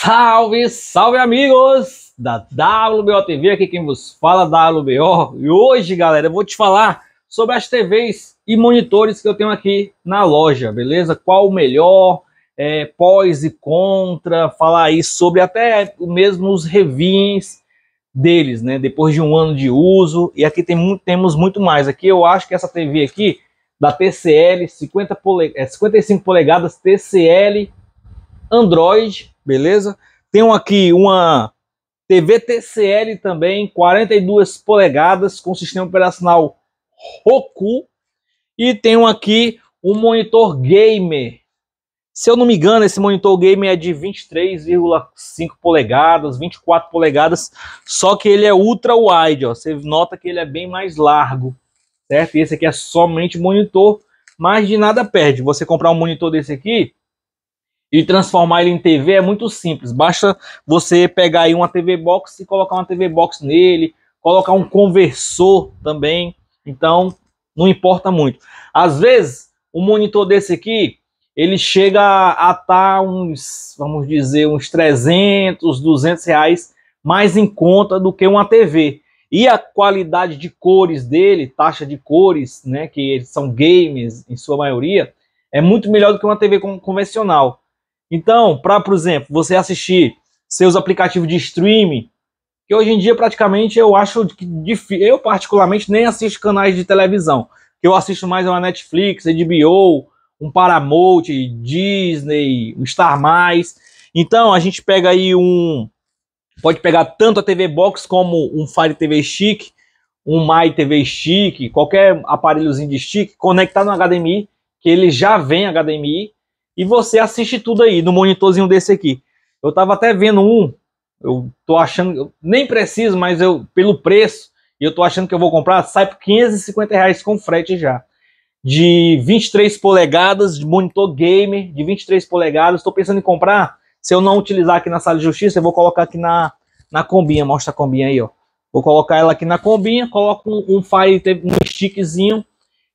Salve, salve amigos da WBO TV, aqui quem vos fala da WBO. E hoje, galera, eu vou te falar sobre as TVs e monitores que eu tenho aqui na loja, beleza? Qual o melhor, é, pós e contra, falar aí sobre até mesmo os revins deles, né? Depois de um ano de uso. E aqui tem temos muito mais. Aqui eu acho que essa TV aqui, da TCL, 50 pole, é, 55 polegadas TCL Android, beleza? Tenho aqui uma TV TCL também, 42 polegadas, com sistema operacional Roku. E tenho aqui um monitor gamer. Se eu não me engano, esse monitor gamer é de 23,5 polegadas, 24 polegadas, só que ele é ultra wide, ó. Você nota que ele é bem mais largo, certo? E esse aqui é somente monitor, mas de nada perde. Você comprar um monitor desse aqui, e transformar ele em TV é muito simples. Basta você pegar aí uma TV Box e colocar uma TV Box nele, colocar um conversor também. Então, não importa muito. Às vezes, um monitor desse aqui, ele chega a estar tá uns, vamos dizer, uns 300, 200 reais mais em conta do que uma TV. E a qualidade de cores dele, taxa de cores, né, que eles são games em sua maioria, é muito melhor do que uma TV convencional. Então, para, por exemplo, você assistir seus aplicativos de streaming, que hoje em dia praticamente eu acho que difícil, eu particularmente nem assisto canais de televisão. Eu assisto mais uma Netflix, HBO, um Paramount, Disney, um Star+. Então, a gente pega aí um pode pegar tanto a TV Box como um Fire TV Stick, um My TV Stick, qualquer aparelhozinho de stick, conectado no HDMI, que ele já vem HDMI e você assiste tudo aí no monitorzinho desse aqui. Eu tava até vendo um, eu tô achando, eu nem preciso, mas eu pelo preço, e eu tô achando que eu vou comprar, sai por 550 reais com frete já. De 23 polegadas, de monitor gamer de 23 polegadas, estou pensando em comprar. Se eu não utilizar aqui na sala de justiça, eu vou colocar aqui na, na combinha, mostra a combinha aí, ó. Vou colocar ela aqui na combinha, coloco um, um file, um stickzinho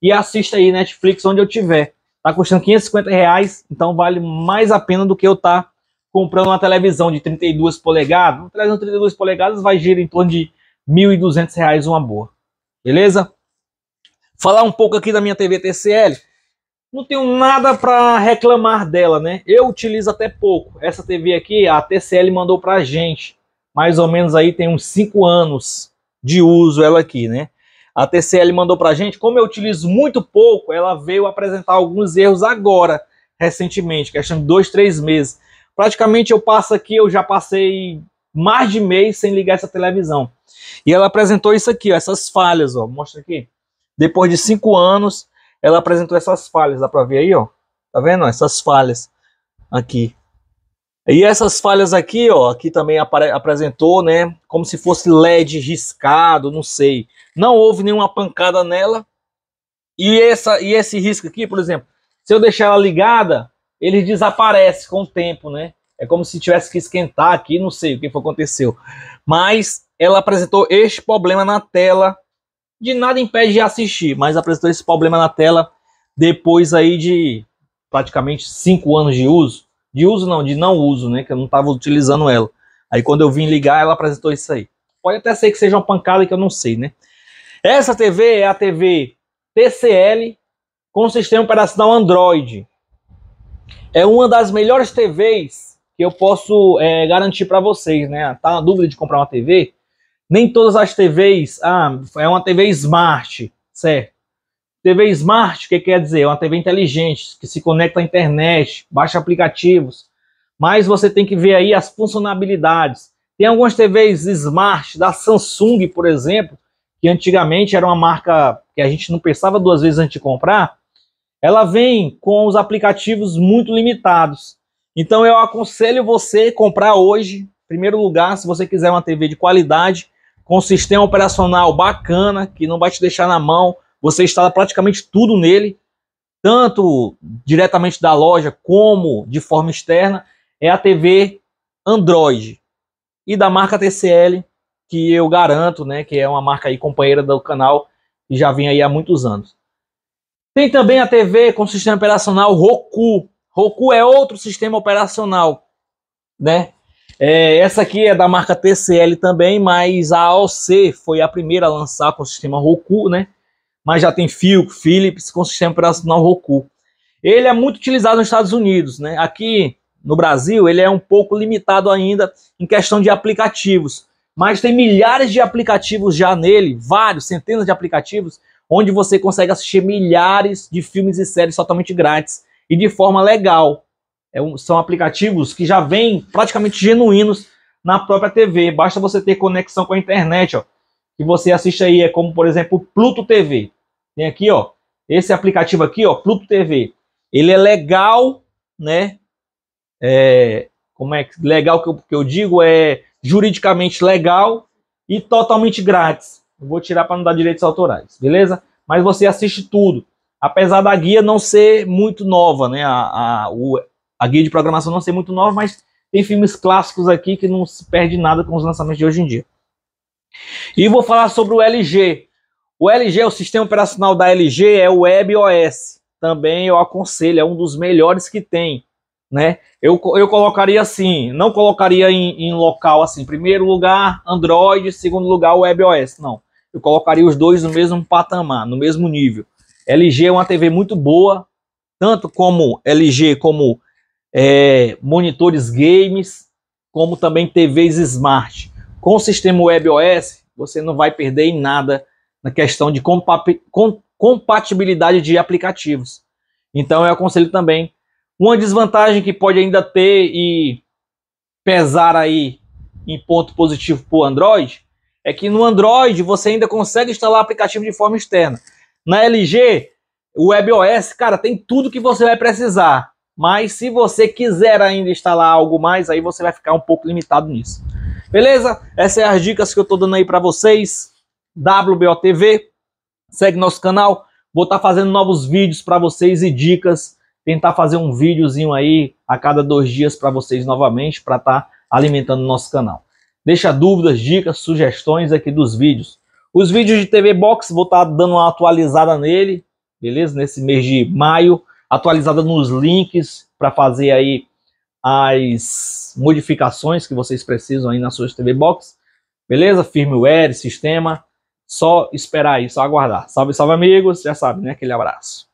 e assista aí Netflix onde eu tiver. Tá custando 550 reais, então vale mais a pena do que eu estar tá comprando uma televisão de 32 polegadas. Uma televisão de 32 polegadas vai girar em torno de 1.200 reais uma boa. Beleza? Falar um pouco aqui da minha TV TCL. Não tenho nada para reclamar dela, né? Eu utilizo até pouco. Essa TV aqui, a TCL mandou pra gente. Mais ou menos aí tem uns 5 anos de uso ela aqui, né? A TCL mandou para a gente, como eu utilizo muito pouco, ela veio apresentar alguns erros agora, recentemente, questão de dois, três meses. Praticamente eu passo aqui, eu já passei mais de mês sem ligar essa televisão. E ela apresentou isso aqui, ó, essas falhas, ó, mostra aqui. Depois de cinco anos, ela apresentou essas falhas, dá para ver aí, ó. Tá vendo? Essas falhas aqui. E essas falhas aqui, ó, aqui também apresentou, né, como se fosse LED riscado, não sei. Não houve nenhuma pancada nela. E, essa, e esse risco aqui, por exemplo, se eu deixar ela ligada, ele desaparece com o tempo, né? É como se tivesse que esquentar aqui, não sei o que foi, aconteceu. Mas ela apresentou este problema na tela. De nada impede de assistir, mas apresentou esse problema na tela depois aí de praticamente 5 anos de uso. De uso não, de não uso, né? Que eu não estava utilizando ela. Aí quando eu vim ligar, ela apresentou isso aí. Pode até ser que seja uma pancada que eu não sei, né? Essa TV é a TV TCL com sistema operacional Android. É uma das melhores TVs que eu posso é, garantir para vocês, né? Tá na dúvida de comprar uma TV? Nem todas as TVs, ah, é uma TV Smart, certo? TV Smart, o que quer dizer? É uma TV inteligente, que se conecta à internet, baixa aplicativos. Mas você tem que ver aí as funcionalidades. Tem algumas TVs Smart da Samsung, por exemplo, que antigamente era uma marca que a gente não pensava duas vezes antes de comprar. Ela vem com os aplicativos muito limitados. Então eu aconselho você comprar hoje, em primeiro lugar, se você quiser uma TV de qualidade, com sistema operacional bacana, que não vai te deixar na mão, você instala praticamente tudo nele, tanto diretamente da loja como de forma externa. É a TV Android e da marca TCL, que eu garanto, né, que é uma marca aí companheira do canal e já vem aí há muitos anos. Tem também a TV com sistema operacional Roku. Roku é outro sistema operacional, né? É, essa aqui é da marca TCL também, mas a AOC foi a primeira a lançar com o sistema Roku, né? mas já tem Philco, Philips com sistema operacional Roku. Ele é muito utilizado nos Estados Unidos, né? Aqui no Brasil ele é um pouco limitado ainda em questão de aplicativos, mas tem milhares de aplicativos já nele, vários, centenas de aplicativos, onde você consegue assistir milhares de filmes e séries totalmente grátis e de forma legal. É um, são aplicativos que já vêm praticamente genuínos na própria TV. Basta você ter conexão com a internet, ó, que você assiste aí. É como, por exemplo, Pluto TV. Tem aqui, ó, esse aplicativo aqui, ó, Pluto TV. Ele é legal, né? É, como é que legal que eu, que eu digo é juridicamente legal e totalmente grátis. Eu vou tirar para não dar direitos autorais, beleza? Mas você assiste tudo. Apesar da guia não ser muito nova, né? A, a, o, a guia de programação não ser muito nova, mas tem filmes clássicos aqui que não se perde nada com os lançamentos de hoje em dia. E vou falar sobre o LG, o LG, o sistema operacional da LG é o WebOS. Também eu aconselho, é um dos melhores que tem. Né? Eu, eu colocaria assim, não colocaria em, em local assim, primeiro lugar Android, segundo lugar WebOS, não. Eu colocaria os dois no mesmo patamar, no mesmo nível. LG é uma TV muito boa, tanto como LG como é, monitores games, como também TVs smart. Com o sistema WebOS, você não vai perder em nada na questão de compatibilidade de aplicativos. Então eu aconselho também. Uma desvantagem que pode ainda ter e pesar aí em ponto positivo para o Android é que no Android você ainda consegue instalar aplicativo de forma externa. Na LG, o WebOS, cara, tem tudo que você vai precisar. Mas se você quiser ainda instalar algo mais, aí você vai ficar um pouco limitado nisso. Beleza? Essas são as dicas que eu estou dando aí para vocês. WBOTV. Segue nosso canal. Vou estar tá fazendo novos vídeos para vocês e dicas. Tentar fazer um videozinho aí a cada dois dias para vocês novamente, para estar tá alimentando nosso canal. Deixa dúvidas, dicas, sugestões aqui dos vídeos. Os vídeos de TV Box, vou estar tá dando uma atualizada nele, beleza? Nesse mês de maio, atualizada nos links para fazer aí as modificações que vocês precisam aí nas suas TV Box, beleza? Firmware, sistema, só esperar aí, só aguardar. Salve, salve amigos, já sabe, né? Aquele abraço.